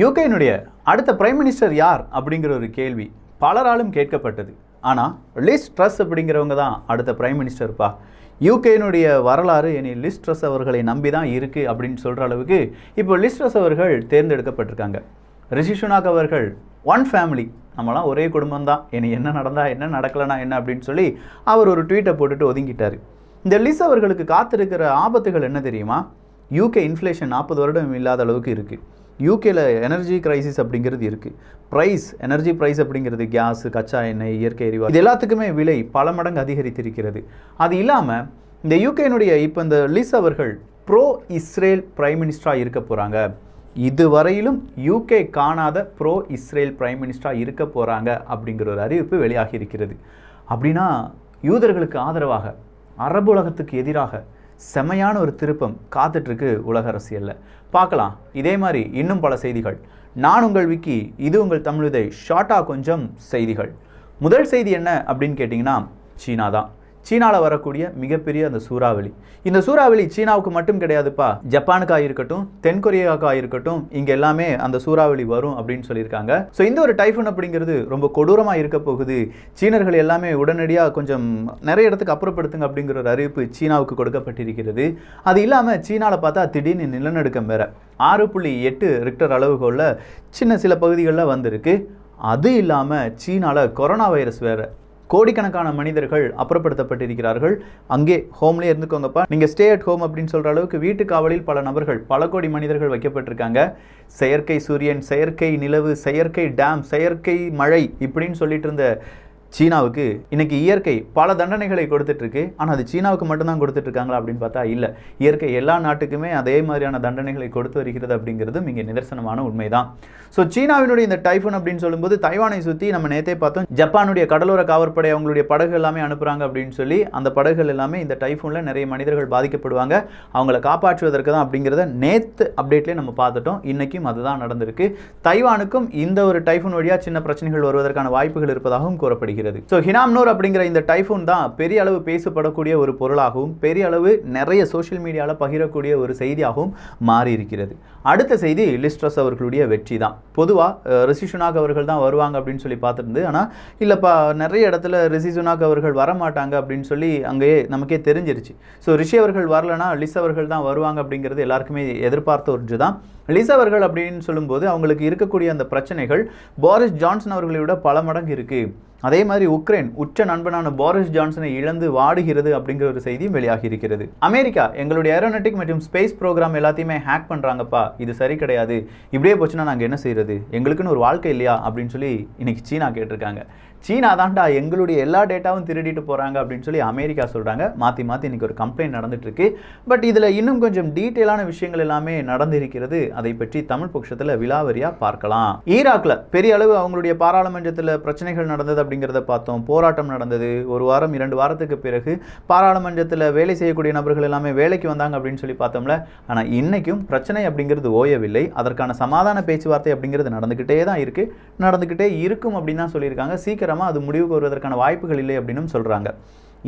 யூகேனுடைய அடுத்த prime minister யார் அப்படிங்கிற ஒரு கேள்வி பலராலும் கேட்கப்பட்டது ஆனால் லிஸ் ட்ரஸ் அப்படிங்கிறவங்க தான் அடுத்த பிரைம் மினிஸ்டர்ப்பா யூகேனுடைய வரலாறு என்னை லிஸ்ட்ரஸ் அவர்களை நம்பி தான் இருக்குது அப்படின்னு சொல்கிற அளவுக்கு இப்போ லிஸ்ட்ரஸ் அவர்கள் தேர்ந்தெடுக்கப்பட்டிருக்காங்க ரிஷி சுனாக் அவர்கள் ஒன் ஃபேமிலி நம்மலாம் ஒரே குடும்பம் தான் இனி என்ன நடந்தால் என்ன நடக்கலைனா என்ன அப்படின்னு சொல்லி அவர் ஒரு ட்வீட்டை போட்டுட்டு ஒதுங்கிட்டார் இந்த லிஸ் அவர்களுக்கு காத்திருக்கிற ஆபத்துகள் என்ன தெரியுமா யூகே இன்ஃப்ளேஷன் நாற்பது வருடம் இல்லாத அளவுக்கு இருக்குது யூகேல எனர்ஜி கிரைசிஸ் அப்படிங்கிறது இருக்குது ப்ரைஸ் எனர்ஜி ப்ரைஸ் அப்படிங்கிறது கேஸ் கச்சா எண்ணெய் இயற்கை எரிவாயு இது எல்லாத்துக்குமே விலை பல மடங்கு அதிகரித்திருக்கிறது அது இல்லாமல் இந்த யூகேனுடைய இப்போ இந்த லிஸ் அவர்கள் ப்ரோ இஸ்ரேல் பிரைம் மினிஸ்டராக இருக்க போகிறாங்க இதுவரையிலும் யூகே காணாத ப்ரோ இஸ்ரேல் பிரைம் மினிஸ்டராக இருக்க போகிறாங்க அப்படிங்கிற ஒரு அறிவிப்பு வெளியாகி இருக்கிறது அப்படின்னா யூதர்களுக்கு ஆதரவாக அரபு உலகத்துக்கு எதிராக செமையான ஒரு திருப்பம் காத்துட்ருக்கு உலக அரசியலில் பார்க்கலாம் இதே மாதிரி இன்னும் பல செய்திகள் நான் உங்கள் விக்கி இது உங்கள் தமிழுதை ஷார்ட்டாக கொஞ்சம் செய்திகள் முதல் செய்தி என்ன அப்படின்னு கேட்டிங்கன்னா சீனா தான் சீனாவில் வரக்கூடிய மிகப்பெரிய அந்த சூறாவளி இந்த சூறாவளி சீனாவுக்கு மட்டும் கிடையாதுப்பா ஜப்பானுக்காக இருக்கட்டும் தென்கொரியாவுக்காக இருக்கட்டும் இங்கே எல்லாமே அந்த சூறாவளி வரும் அப்படின்னு சொல்லியிருக்காங்க ஸோ இந்த ஒரு டைஃபூன் அப்படிங்கிறது ரொம்ப கொடூரமாக இருக்க போகுது சீனர்கள் எல்லாமே உடனடியாக கொஞ்சம் நிறைய இடத்துக்கு அப்புறப்படுத்துங்க அப்படிங்கிற ஒரு அறிவிப்பு சீனாவுக்கு கொடுக்கப்பட்டிருக்கிறது அது இல்லாமல் சீனாவில் பார்த்தா திடீர்னு நிலநடுக்கம் வேறு ஆறு புள்ளி எட்டு ரிக்டர் அளவுகளில் சின்ன சில பகுதிகளில் வந்திருக்கு அது இல்லாமல் சீனாவில் கொரோனா வைரஸ் வேறு கோடிக்கணக்கான மனிதர்கள் அப்புறப்படுத்தப்பட்டிருக்கிறார்கள் அங்கே ஹோம்லேயே இருந்துக்கோங்கப்பா நீங்கள் ஸ்டே அட் ஹோம் அப்படின்னு சொல்கிற அளவுக்கு வீட்டு காவலில் பல நபர்கள் பல கோடி மனிதர்கள் வைக்கப்பட்டிருக்காங்க செயற்கை சூரியன் செயற்கை நிலவு செயற்கை டேம் செயற்கை மழை இப்படின்னு சொல்லிட்டு இருந்த சீனாவுக்கு இன்னைக்கு இயற்கை பல தண்டனைகளை கொடுத்துட்ருக்கு ஆனால் அது சீனாவுக்கு மட்டும்தான் கொடுத்துட்ருக்காங்களா அப்படின்னு பார்த்தா இல்லை இயற்கை எல்லா நாட்டுக்குமே அதே மாதிரியான தண்டனைகளை கொடுத்து வருகிறது அப்படிங்கிறது இங்கே நிதர்சனமான உண்மைதான் ஸோ சீனாவினுடைய இந்த டைஃபூன் அப்படின்னு சொல்லும்போது தைவானை சுற்றி நம்ம நேத்தே பார்த்தோம் ஜப்பானுடைய கடலோர காவற்படை அவங்களுடைய படகு எல்லாமே அனுப்புகிறாங்க அப்படின்னு சொல்லி அந்த படகுகள் எல்லாமே இந்த டைஃபூனில் நிறைய மனிதர்கள் பாதிக்கப்படுவாங்க அவங்கள காப்பாற்றுவதற்கு தான் அப்படிங்கிறத நேத்து அப்டேட்லேயே நம்ம பார்த்துட்டோம் இன்றைக்கும் அதுதான் நடந்திருக்கு தைவானுக்கும் இந்த ஒரு டைஃபன் வழியாக சின்ன பிரச்சனைகள் வருவதற்கான வாய்ப்புகள் இருப்பதாகவும் கூறப்படுகிறது வருகிறது ஸோ ஹினாம்னூர் அப்படிங்கிற இந்த டைஃபூன் தான் பெரிய அளவு பேசப்படக்கூடிய ஒரு பொருளாகவும் பெரிய அளவு நிறைய சோஷியல் மீடியாவில் பகிரக்கூடிய ஒரு செய்தியாகவும் மாறி இருக்கிறது அடுத்த செய்தி லிஸ்ட்ரஸ் அவர்களுடைய வெற்றி தான் பொதுவாக ரிஷிசுனாக் அவர்கள் தான் வருவாங்க அப்படின்னு சொல்லி பார்த்துருந்து ஆனால் இல்லைப்பா நிறைய இடத்துல ரிஷிசுனாக் அவர்கள் வரமாட்டாங்க அப்படின்னு சொல்லி அங்கேயே நமக்கே தெரிஞ்சிருச்சு ஸோ ரிஷி அவர்கள் வரலனா லிஸ் அவர்கள் தான் வருவாங்க அப்படிங்கிறது எல்லாருக்குமே எதிர்பார்த்த ஒன்று தான் லிஸ் அவர்கள் அப்படின்னு சொல்லும்போது அவங்களுக்கு இருக்கக்கூடிய அந்த பிரச்சனைகள் பாரிஸ் ஜான்சன் அவர்களை விட பல மடங்கு இருக்குது அதே மாதிரி உக்ரைன் உச்ச நண்பனான பாரிஸ் ஜான்சனை இழந்து வாடுகிறது அப்படிங்கிற ஒரு செய்தியும் வெளியாகி இருக்கிறது அமெரிக்கா எங்களுடைய ஏரோனெட்டிக் மற்றும் ஸ்பேஸ் ப்ரோக்ராம் எல்லாத்தையுமே ஹேக் பண்ணுறாங்கப்பா இது சரி கிடையாது இப்படியே போச்சுன்னா நாங்கள் என்ன செய்கிறது எங்களுக்குன்னு ஒரு வாழ்க்கை இல்லையா அப்படின்னு சொல்லி இன்னைக்கு சீனா கேட்டிருக்காங்க சீனா தான்டா எங்களுடைய எல்லா டேட்டாவும் திருடிட்டு போகிறாங்க அப்படின்னு சொல்லி அமெரிக்கா சொல்கிறாங்க மாற்றி மாற்றி இன்றைக்கி ஒரு கம்ப்ளைண்ட் நடந்துட்டுருக்கு பட் இதில் இன்னும் கொஞ்சம் டீட்டெயிலான விஷயங்கள் எல்லாமே நடந்திருக்கிறது அதை பற்றி தமிழ் பட்சத்தில் விலாவரியாக பார்க்கலாம் ஈராக்கில் பெரிய அளவு அவங்களுடைய பாராளுமன்றத்தில் பிரச்சனைகள் நடந்தது அப்படிங்கிறத பார்த்தோம் போராட்டம் நடந்தது ஒரு வாரம் இரண்டு வாரத்துக்கு பிறகு பாராளுமன்றத்தில் வேலை செய்யக்கூடிய நபர்கள் எல்லாமே வேலைக்கு வந்தாங்க அப்படின்னு சொல்லி பார்த்தோம்ல ஆனால் இன்றைக்கும் பிரச்சனை அப்படிங்கிறது ஓயவில்லை அதற்கான சமாதான பேச்சுவார்த்தை அப்படிங்கிறது நடந்துக்கிட்டே தான் இருக்குது நடந்துக்கிட்டே இருக்கும் அப்படின்னு தான் சொல்லியிருக்காங்க சீக்கிரம் சீக்கிரமாக அது முடிவுக்கு வருவதற்கான வாய்ப்புகள் இல்லை அப்படின்னு சொல்கிறாங்க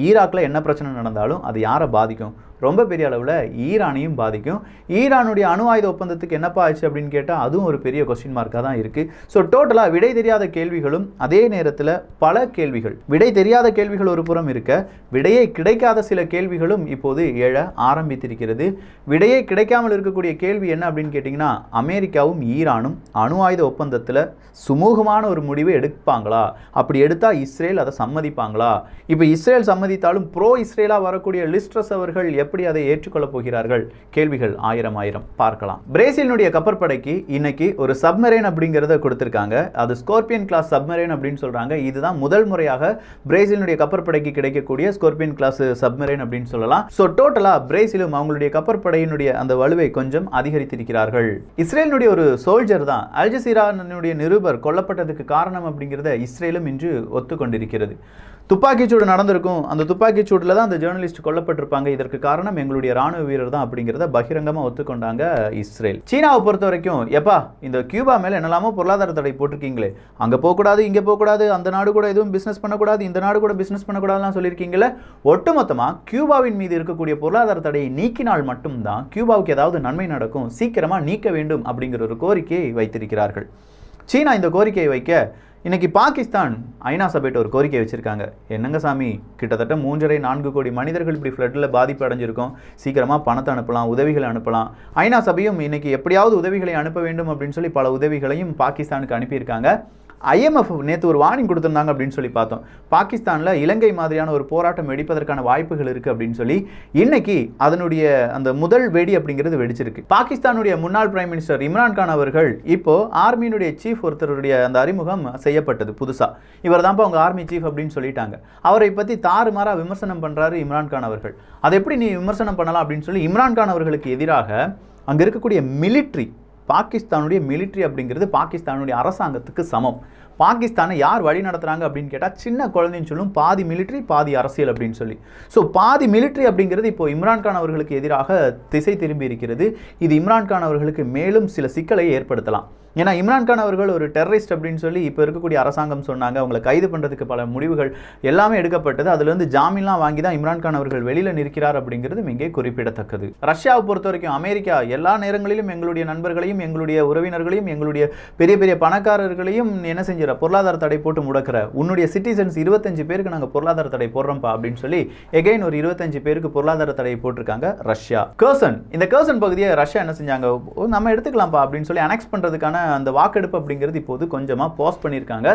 ஈராக்கில் என்ன பிரச்சனை நடந்தாலும் அது யாரை பாதிக்கும் ரொம்ப பெரிய அளவில் ஈரானையும் பாதிக்கும் ஈரானுடைய அணு ஆயுத ஒப்பந்தத்துக்கு என்னப்பா ஆச்சு அப்படின்னு கேட்டால் அதுவும் ஒரு பெரிய கொஸ்டின் மார்க்காக தான் இருக்குது ஸோ டோட்டலாக விடை தெரியாத கேள்விகளும் அதே நேரத்தில் பல கேள்விகள் விடை தெரியாத கேள்விகள் ஒரு புறம் இருக்க விடையை கிடைக்காத சில கேள்விகளும் இப்போது எழ ஆரம்பித்திருக்கிறது விடையை கிடைக்காமல் இருக்கக்கூடிய கேள்வி என்ன அப்படின்னு கேட்டிங்கன்னா அமெரிக்காவும் ஈரானும் அணு ஆயுத ஒப்பந்தத்தில் சுமூகமான ஒரு முடிவை எடுப்பாங்களா அப்படி எடுத்தால் இஸ்ரேல் அதை சம்மதிப்பாங்களா இப்போ இஸ்ரேல் சம்மதித்தாலும் ப்ரோ இஸ்ரேலாக வரக்கூடிய லிஸ்ட்ரஸ் அவர்கள் எப்படி அதை ஏற்றுக்கொள்ளப் போகிறார்கள் கேள்விகள் ஆயிரம் ஆயிரம் பார்க்கலாம் பிரேசிலினுடைய கப்பற்படைக்கு இன்னைக்கு ஒரு சப்மரைன் அப்படிங்கிறத கொடுத்துருக்காங்க அது ஸ்கோர்பியன் கிளாஸ் சப்மரைன் அப்படின்னு சொல்கிறாங்க இதுதான் முதல் முறையாக பிரேசிலினுடைய கப்பற்படைக்கு கிடைக்கக்கூடிய ஸ்கோர்பியன் கிளாஸ் சப்மரைன் அப்படின்னு சொல்லலாம் ஸோ டோட்டலாக பிரேசிலும் அவங்களுடைய கப்பற்படையினுடைய அந்த வலுவை கொஞ்சம் அதிகரித்திருக்கிறார்கள் இஸ்ரேலினுடைய ஒரு சோல்ஜர் தான் அல்ஜசீரானுடைய நிருபர் கொல்லப்பட்டதுக்கு காரணம் அப்படிங்கிறத இஸ்ரேலும் இன்று ஒத்துக்கொண்டிருக்கிறது துப்பாக்கிச்சூடு நடந்திருக்கும் அந்த துப்பாக்கிச்சூடில் தான் அந்த ஜேர்னலிஸ்ட் கொல்லப்பட்டிருப்பாங்க இதற்கு காரணம் எங்களுடைய ராணுவ வீரர் தான் அப்படிங்கிறத பகிரங்கமாக ஒத்துக்கொண்டாங்க இஸ்ரேல் சீனாவை பொறுத்த வரைக்கும் எப்பா இந்த கியூபா மேலே என்னெல்லாமோ பொருளாதார தடை போட்டிருக்கீங்களே அங்கே போகக்கூடாது இங்கே போகக்கூடாது அந்த நாடு கூட எதுவும் பிஸ்னஸ் பண்ணக்கூடாது இந்த நாடு கூட பிஸ்னஸ் பண்ணக்கூடாதுலாம் சொல்லியிருக்கீங்களே ஒட்டுமொத்தமாக கியூபாவின் மீது இருக்கக்கூடிய பொருளாதார தடையை நீக்கினால் மட்டும்தான் கியூபாவுக்கு ஏதாவது நன்மை நடக்கும் சீக்கிரமாக நீக்க வேண்டும் அப்படிங்கிற ஒரு கோரிக்கையை வைத்திருக்கிறார்கள் சீனா இந்த கோரிக்கையை வைக்க இன்றைக்கி பாகிஸ்தான் ஐநா சபைட்டு ஒரு கோரிக்கை வச்சுருக்காங்க என்னங்க சாமி கிட்டத்தட்ட மூன்றரை நான்கு கோடி மனிதர்கள் இப்படி ஃப்ளட்டில் பாதிப்பு அடைஞ்சிருக்கோம் சீக்கிரமாக பணத்தை அனுப்பலாம் உதவிகளை அனுப்பலாம் ஐநா சபையும் இன்னைக்கு எப்படியாவது உதவிகளை அனுப்ப வேண்டும் அப்படின்னு சொல்லி பல உதவிகளையும் பாகிஸ்தானுக்கு அனுப்பியிருக்காங்க ஐஎம்எஃப் நேற்று ஒரு வார்னிங் கொடுத்துருந்தாங்க அப்படின்னு சொல்லி பார்த்தோம் பாகிஸ்தானில் இலங்கை மாதிரியான ஒரு போராட்டம் வெடிப்பதற்கான வாய்ப்புகள் இருக்குது அப்படின்னு சொல்லி இன்னைக்கு அதனுடைய அந்த முதல் வெடி அப்படிங்கிறது வெடிச்சிருக்கு பாகிஸ்தானுடைய முன்னாள் பிரைம் மினிஸ்டர் இம்ரான்கான் அவர்கள் இப்போது ஆர்மியினுடைய சீஃப் ஒருத்தருடைய அந்த அறிமுகம் செய்யப்பட்டது புதுசாக இவர் தான்ப்பா அவங்க ஆர்மி சீஃப் அப்படின்னு சொல்லிட்டாங்க அவரை பற்றி தாறுமாறாக விமர்சனம் பண்ணுறாரு இம்ரான்கான் அவர்கள் அதை எப்படி நீ விமர்சனம் பண்ணலாம் அப்படின்னு சொல்லி இம்ரான்கான் அவர்களுக்கு எதிராக அங்கே இருக்கக்கூடிய மிலிட்ரி பாகிஸ்தானுடைய மிலிட்ரி அப்படிங்கிறது பாகிஸ்தானுடைய அரசாங்கத்துக்கு சமம் பாகிஸ்தானை யார் வழி நடத்துகிறாங்க அப்படின்னு கேட்டால் சின்ன குழந்தைன்னு சொல்லும் பாதி மிலிட்ரி பாதி அரசியல் அப்படின்னு சொல்லி ஸோ பாதி மிலிட்ரி அப்படிங்கிறது இப்போ இம்ரான்கான் அவர்களுக்கு எதிராக திசை திரும்பி இருக்கிறது இது இம்ரான்கான் அவர்களுக்கு மேலும் சில சிக்கலை ஏற்படுத்தலாம் ஏன்னா இம்ரான்கான் அவர்கள் ஒரு டெரரிஸ்ட் அப்படின்னு சொல்லி இப்போ இருக்கக்கூடிய அரசாங்கம் சொன்னாங்க அவங்களை கைது பண்ணுறதுக்கு பல முடிவுகள் எல்லாமே எடுக்கப்பட்டது அதுலேருந்து ஜாமீன்லாம் வாங்கி தான் இம்ரான்கான் அவர்கள் வெளியில் நிற்கிறார் அப்படிங்கிறது இங்கே குறிப்பிடத்தக்கது ரஷ்யாவை பொறுத்த வரைக்கும் அமெரிக்கா எல்லா நேரங்களிலும் எங்களுடைய நண்பர்களையும் எங்களுடைய உறவினர்களையும் எங்களுடைய பெரிய பெரிய பணக்காரர்களையும் என்ன செஞ்சிட பொருளாதார தடை போட்டு முடக்கிற உன்னுடைய சிட்டிசன்ஸ் இருபத்தஞ்சு பேருக்கு நாங்கள் பொருளாதார தடை போடுறோம்ப்பா அப்படின்னு சொல்லி எகைன் ஒரு இருபத்தஞ்சு பேருக்கு பொருளாதார தடை போட்டிருக்காங்க ரஷ்யா கர்சன் இந்த கர்சன் பகுதியை ரஷ்யா என்ன செஞ்சாங்க நம்ம எடுத்துக்கலாம்ப்பா அப்படின்னு சொல்லி அனெக்ஸ் பண்ணுறதுக்கான அதற்கான அந்த வாக்கெடுப்பு அப்படிங்கிறது இப்போது கொஞ்சமாக போஸ்ட் பண்ணியிருக்காங்க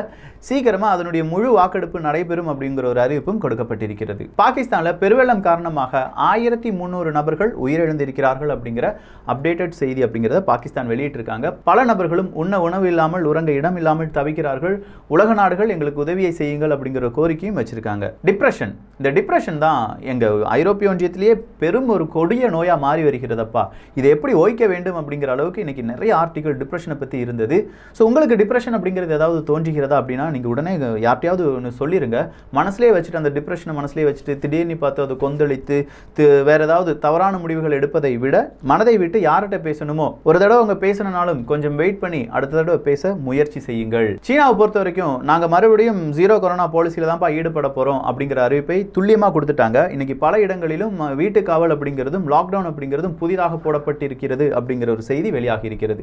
சீக்கிரமாக அதனுடைய முழு வாக்கெடுப்பு நடைபெறும் அப்படிங்கிற ஒரு அறிவிப்பும் கொடுக்கப்பட்டிருக்கிறது பாகிஸ்தானில் பெருவெள்ளம் காரணமாக ஆயிரத்தி முந்நூறு நபர்கள் உயிரிழந்திருக்கிறார்கள் அப்படிங்கிற அப்டேட்டட் செய்தி அப்படிங்கிறத பாகிஸ்தான் வெளியிட்டிருக்காங்க பல நபர்களும் உண்ண உணவு இல்லாமல் உறங்க இடம் இல்லாமல் தவிக்கிறார்கள் உலக நாடுகள் எங்களுக்கு உதவியை செய்யுங்கள் அப்படிங்கிற கோரிக்கையும் வச்சிருக்காங்க டிப்ரெஷன் இந்த டிப்ரெஷன் தான் எங்கள் ஐரோப்பிய ஒன்றியத்திலேயே பெரும் ஒரு கொடிய நோயாக மாறி வருகிறதப்பா இதை எப்படி ஓய்க்க வேண்டும் அப்படிங்கிற அளவுக்கு இன்னைக்கு நிறைய ஆர்டிகல் டிப்ரெஷனை பற்றி சக்தி இருந்தது ஸோ உங்களுக்கு டிப்ரெஷன் அப்படிங்கிறது ஏதாவது தோன்றுகிறதா அப்படின்னா நீங்கள் உடனே யார்ட்டையாவது ஒன்று சொல்லிடுங்க மனசுலேயே வச்சுட்டு அந்த டிப்ரெஷனை மனசுலேயே வச்சுட்டு திடீர்னு பார்த்து அதை கொந்தளித்து வேற ஏதாவது தவறான முடிவுகள் எடுப்பதை விட மனதை விட்டு யார்கிட்ட பேசணுமோ ஒரு தடவை அவங்க பேசினாலும் கொஞ்சம் வெயிட் பண்ணி அடுத்த தடவை பேச முயற்சி செய்யுங்கள் சீனாவை பொறுத்த வரைக்கும் நாங்கள் மறுபடியும் ஜீரோ கொரோனா பாலிசியில் தான்ப்பா ஈடுபட போகிறோம் அப்படிங்கிற அறிவிப்பை துல்லியமாக கொடுத்துட்டாங்க இன்னைக்கு பல இடங்களிலும் வீட்டு காவல் அப்படிங்கிறதும் லாக்டவுன் அப்படிங்கிறதும் புதிதாக போடப்பட்டிருக்கிறது அப்படிங்கிற ஒரு செய்தி வெளியாகி இருக்கிறது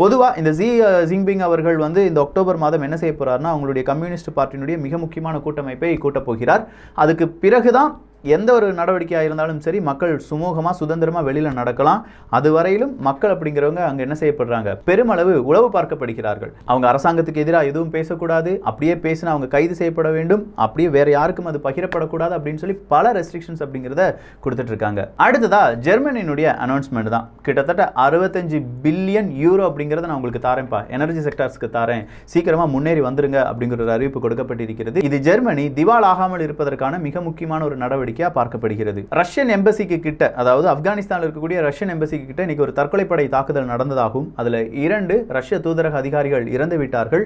பொதுவாக இந்த ஜி ஜிங்பிங் அவர்கள் வந்து இந்த அக்டோபர் மாதம் என்ன செய்ய போகிறாருன்னா அவங்களுடைய கம்யூனிஸ்ட் பார்ட்டியினுடைய மிக முக்கியமான கூட்டமைப்பை கூட்டப் போகிறார் அதுக்கு பிறகுதான் எந்த ஒரு நடவடிக்கையாக இருந்தாலும் சரி மக்கள் சுமூகமாக சுதந்திரமாக வெளியில் நடக்கலாம் அது வரையிலும் மக்கள் அப்படிங்கிறவங்க அங்கே என்ன செய்யப்படுறாங்க பெருமளவு உளவு பார்க்கப்படுகிறார்கள் அவங்க அரசாங்கத்துக்கு எதிராக எதுவும் பேசக்கூடாது அப்படியே பேசினா அவங்க கைது செய்யப்பட வேண்டும் அப்படியே வேற யாருக்கும் அது பகிரப்படக்கூடாது அப்படின்னு சொல்லி பல ரெஸ்ட்ரிக்ஷன்ஸ் அப்படிங்கிறத கொடுத்துட்டு இருக்காங்க அடுத்ததா ஜெர்மனியினுடைய அனௌன்ஸ்மெண்ட் தான் கிட்டத்தட்ட அறுபத்தஞ்சு பில்லியன் யூரோ அப்படிங்கிறத நான் உங்களுக்கு தாரேன்ப்பா எனர்ஜி செக்டர்ஸ்க்கு தாரேன் சீக்கிரமாக முன்னேறி வந்துருங்க அப்படிங்கிற ஒரு அறிவிப்பு கொடுக்கப்பட்டிருக்கிறது இது ஜெர்மனி திவால் ஆகாமல் இருப்பதற்கான மிக முக்கியமான ஒரு நடவடிக்கை நடவடிக்கையாக பார்க்கப்படுகிறது ரஷ்யன் எம்பசிக்கு கிட்ட அதாவது ஆப்கானிஸ்தானில் இருக்கக்கூடிய ரஷ்யன் எம்பசிக்கு கிட்ட இன்னைக்கு ஒரு தற்கொலைப்படை தாக்குதல் நடந்ததாகவும் அதில் இரண்டு ரஷ்ய தூதரக அதிகாரிகள் இறந்து விட்டார்கள்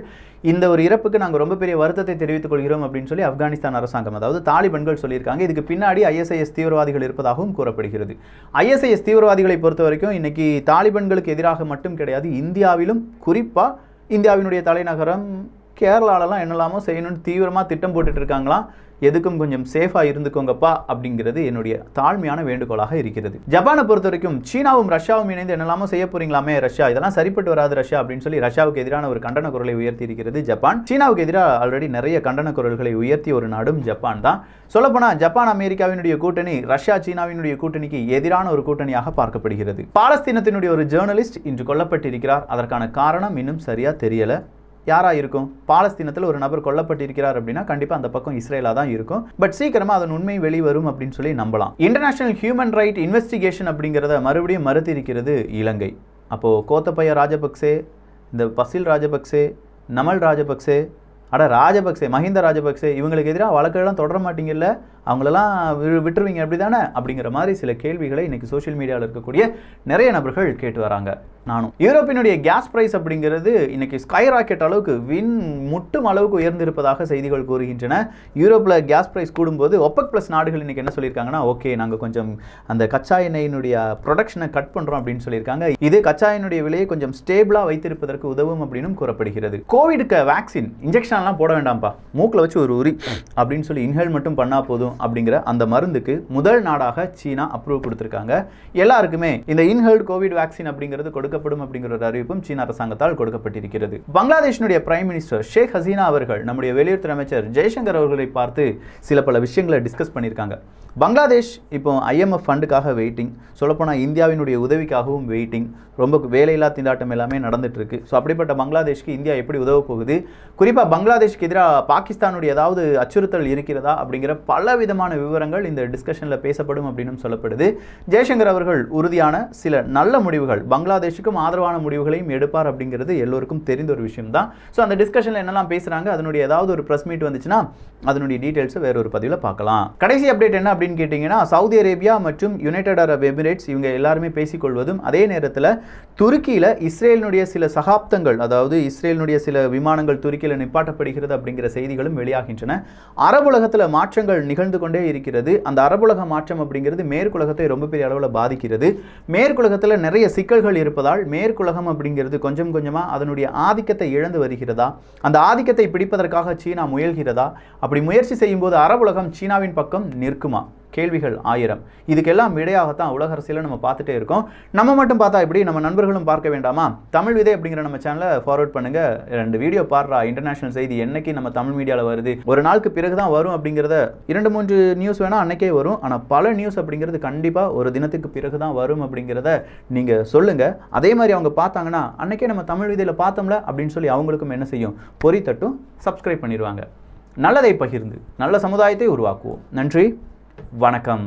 இந்த ஒரு இறப்புக்கு நாங்கள் ரொம்ப பெரிய வருத்தத்தை தெரிவித்துக் கொள்கிறோம் அப்படின்னு சொல்லி ஆப்கானிஸ்தான் அரசாங்கம் அதாவது தாலிபன்கள் சொல்லியிருக்காங்க இதுக்கு பின்னாடி ஐஎஸ்ஐஎஸ் தீவிரவாதிகள் இருப்பதாகவும் கூறப்படுகிறது ஐஎஸ்ஐஎஸ் தீவிரவாதிகளை பொறுத்த வரைக்கும் இன்னைக்கு தாலிபன்களுக்கு எதிராக மட்டும் கிடையாது இந்தியாவிலும் குறிப்பாக இந்தியாவினுடைய தலைநகரம் கேரளாலலாம் என்னெல்லாமோ செய்யணும்னு தீவிரமாக திட்டம் போட்டுட்டு இருக்காங்களாம் எதுக்கும் கொஞ்சம் சேஃபாக இருந்துக்கோங்கப்பா அப்படிங்கிறது என்னுடைய தாழ்மையான வேண்டுகோளாக இருக்கிறது ஜப்பானை பொறுத்த வரைக்கும் சீனாவும் ரஷ்யாவும் இணைந்து என்னெல்லாமோ செய்ய போறீங்களாமே ரஷ்யா இதெல்லாம் சரிப்பட்டு வராது ரஷ்யா அப்படின்னு சொல்லி ரஷ்யாவுக்கு எதிரான ஒரு கண்டன குரலை உயர்த்தி இருக்கிறது ஜப்பான் சீனாவுக்கு எதிராக ஆல்ரெடி நிறைய கண்டன குரல்களை உயர்த்தி ஒரு நாடும் ஜப்பான் தான் சொல்லப்போனால் ஜப்பான் அமெரிக்காவினுடைய கூட்டணி ரஷ்யா சீனாவினுடைய கூட்டணிக்கு எதிரான ஒரு கூட்டணியாக பார்க்கப்படுகிறது பாலஸ்தீனத்தினுடைய ஒரு ஜேர்னலிஸ்ட் இன்று கொல்லப்பட்டிருக்கிறார் அதற்கான காரணம் இன்னும் சரியாக தெரியலை யாராக இருக்கும் பாலஸ்தீனத்தில் ஒரு நபர் கொல்லப்பட்டிருக்கிறார் அப்படின்னா கண்டிப்பாக அந்த பக்கம் இஸ்ரேலாக தான் இருக்கும் பட் சீக்கிரமாக அதன் உண்மை வெளிவரும் அப்படின்னு சொல்லி நம்பலாம் இன்டர்நேஷனல் ஹியூமன் ரைட் இன்வெஸ்டிகேஷன் அப்படிங்கிறத மறுபடியும் மறுத்திருக்கிறது இலங்கை அப்போது கோத்தபய ராஜபக்சே இந்த பசில் ராஜபக்சே நமல் ராஜபக்சே அட ராஜபக்சே மஹிந்த ராஜபக்சே இவங்களுக்கு எதிராக வழக்கெல்லாம் தொடர மாட்டீங்கல்ல அவங்களெல்லாம் விட்டுருவீங்க அப்படி தானே அப்படிங்கிற மாதிரி சில கேள்விகளை இன்றைக்கி சோஷியல் மீடியாவில் இருக்கக்கூடிய நிறைய நபர்கள் கேட்டு வராங்க நானும் யூரோப்பினுடைய கேஸ் பிரைஸ் அப்படிங்கிறது இன்னைக்கு ஸ்கை ராக்கெட் அளவுக்கு வின் முட்டும் அளவுக்கு உயர்ந்திருப்பதாக செய்திகள் கூறுகின்றன யூரோப்பில் கேஸ் பிரைஸ் கூடும்போது ஒப்பக் ப்ளஸ் நாடுகள் இன்னைக்கு என்ன சொல்லியிருக்காங்கன்னா ஓகே நாங்கள் கொஞ்சம் அந்த கச்சா எண்ணெயினுடைய ப்ரொடக்ஷனை கட் பண்ணுறோம் அப்படின்னு சொல்லியிருக்காங்க இது கச்சா எண்ணெயுடைய விலையை கொஞ்சம் ஸ்டேபிளாக வைத்திருப்பதற்கு உதவும் அப்படின்னும் கூறப்படுகிறது கோவிடுக்கு வேக்சின் இன்ஜெக்ஷன்லாம் போட வேண்டாம்ப்பா மூக்கில் வச்சு ஒரு உரி அப்படின்னு சொல்லி இன்ஹேல் மட்டும் பண்ணால் போதும் அப்படிங்கிற அந்த மருந்துக்கு முதல் நாடாக சீனா அப்ரூவ் கொடுத்துருக்காங்க எல்லாருக்குமே இந்த இன்ஹேல்டு கோவிட் வேக்சின் அப்படிங்கிறது கொடுக்க எடுக்கப்படும் அப்படிங்கிற ஒரு அறிவிப்பும் சீன அரசாங்கத்தால் கொடுக்கப்பட்டிருக்கிறது பங்களாதேஷினுடைய பிரைம் மினிஸ்டர் ஷேக் ஹசீனா அவர்கள் நம்முடைய வெளியுறவுத்துறை அமைச்சர் ஜெய்சங்கர் அவர்களை பார்த்து சில பல விஷயங்களை டிஸ்கஸ் பண்ணியிருக்காங்க பங்களாதேஷ் இப்போ ஐஎம்எஃப் ஃபண்டுக்காக வெயிட்டிங் சொல்லப்போனால் இந்தியாவினுடைய உதவிக்காகவும் வெயிட்டிங் ரொம்ப வேலையில்லா திண்டாட்டம் எல்லாமே நடந்துகிட்ருக்கு ஸோ அப்படிப்பட்ட பங்களாதேஷ்க்கு இந்தியா எப்படி உதவ போகுது குறிப்பாக பங்களாதேஷ்க்கு எதிராக பாகிஸ்தானுடைய ஏதாவது அச்சுறுத்தல் இருக்கிறதா அப்படிங்கிற பல விதமான விவரங்கள் இந்த டிஸ்கஷனில் பேசப்படும் அப்படின்னு சொல்லப்படுது ஜெய்சங்கர் அவர்கள் உறுதியான சில நல்ல முடிவுகள் பங்களாதேஷுக்கும் ஆதரவான முடிவுகளையும் எடுப்பார் அப்படிங்கிறது எல்லோருக்கும் தெரிந்த ஒரு விஷயம் தான் ஸோ அந்த டிஸ்கஷனில் என்னெல்லாம் பேசுகிறாங்க அதனுடைய ஏதாவது ஒரு ப்ரெஸ் மீட் வந்துச்சுன்னா அதனுடைய டீட்டெயில்ஸை வேற ஒரு பதிவில் பார்க்கலாம் கடைசி அப்டேட் என்ன அப்படி அப்படின்னு கேட்டிங்கன்னா சவுதி அரேபியா மற்றும் யுனைடெட் அரப் எமிரேட்ஸ் இவங்க எல்லாருமே பேசிக்கொள்வதும் அதே நேரத்தில் துருக்கியில் இஸ்ரேலினுடைய சில சகாப்தங்கள் அதாவது இஸ்ரேலினுடைய சில விமானங்கள் துருக்கியில் நிப்பாட்டப்படுகிறது அப்படிங்கிற செய்திகளும் வெளியாகின்றன அரபுலகத்தில் மாற்றங்கள் நிகழ்ந்து கொண்டே இருக்கிறது அந்த அரபுலக மாற்றம் அப்படிங்கிறது மேற்குலகத்தை ரொம்ப பெரிய அளவில் பாதிக்கிறது மேற்குலகத்தில் நிறைய சிக்கல்கள் இருப்பதால் மேற்குலகம் அப்படிங்கிறது கொஞ்சம் கொஞ்சமாக அதனுடைய ஆதிக்கத்தை இழந்து வருகிறதா அந்த ஆதிக்கத்தை பிடிப்பதற்காக சீனா முயல்கிறதா அப்படி முயற்சி செய்யும்போது அரபுலகம் சீனாவின் பக்கம் நிற்குமா கேள்விகள் ஆயிரம் இதுக்கெல்லாம் விடையாகத்தான் உலக அரசியலை நம்ம பார்த்துட்டே இருக்கோம் நம்ம மட்டும் பார்த்தா இப்படி நம்ம நண்பர்களும் பார்க்க வேண்டாமா தமிழ் விதை அப்படிங்கிற நம்ம சேனலை ஃபார்வர்ட் பண்ணுங்க ரெண்டு வீடியோ பாடுறா இன்டர்நேஷனல் செய்தி என்னைக்கு நம்ம தமிழ் மீடியாவில் வருது ஒரு நாளுக்கு பிறகு தான் வரும் அப்படிங்கிறத இரண்டு மூன்று நியூஸ் வேணால் அன்னைக்கே வரும் ஆனால் பல நியூஸ் அப்படிங்கிறது கண்டிப்பாக ஒரு தினத்துக்கு பிறகு தான் வரும் அப்படிங்கிறத நீங்கள் சொல்லுங்கள் அதே மாதிரி அவங்க பார்த்தாங்கன்னா அன்னைக்கே நம்ம தமிழ் விதையில் பார்த்தோம்ல அப்படின்னு சொல்லி அவங்களுக்கும் என்ன செய்யும் பொறித்தட்டும் சப்ஸ்கிரைப் பண்ணிடுவாங்க நல்லதை பகிர்ந்து நல்ல சமுதாயத்தை உருவாக்குவோம் நன்றி வணக்கம்